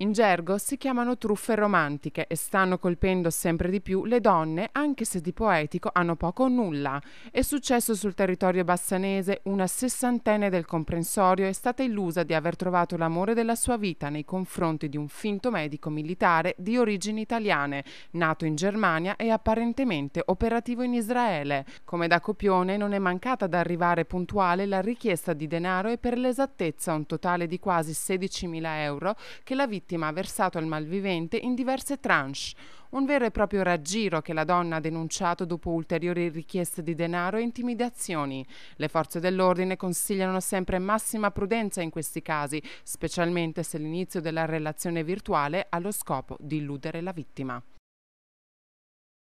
In gergo si chiamano truffe romantiche e stanno colpendo sempre di più le donne, anche se di poetico hanno poco o nulla. È successo sul territorio bassanese, una sessantenne del comprensorio è stata illusa di aver trovato l'amore della sua vita nei confronti di un finto medico militare di origini italiane, nato in Germania e apparentemente operativo in Israele. Come da copione non è mancata ad arrivare puntuale la richiesta di denaro e per l'esattezza un totale di quasi 16.000 euro che la vittima ha versato al malvivente in diverse tranche, un vero e proprio raggiro che la donna ha denunciato dopo ulteriori richieste di denaro e intimidazioni. Le forze dell'ordine consigliano sempre massima prudenza in questi casi, specialmente se l'inizio della relazione virtuale ha lo scopo di illudere la vittima.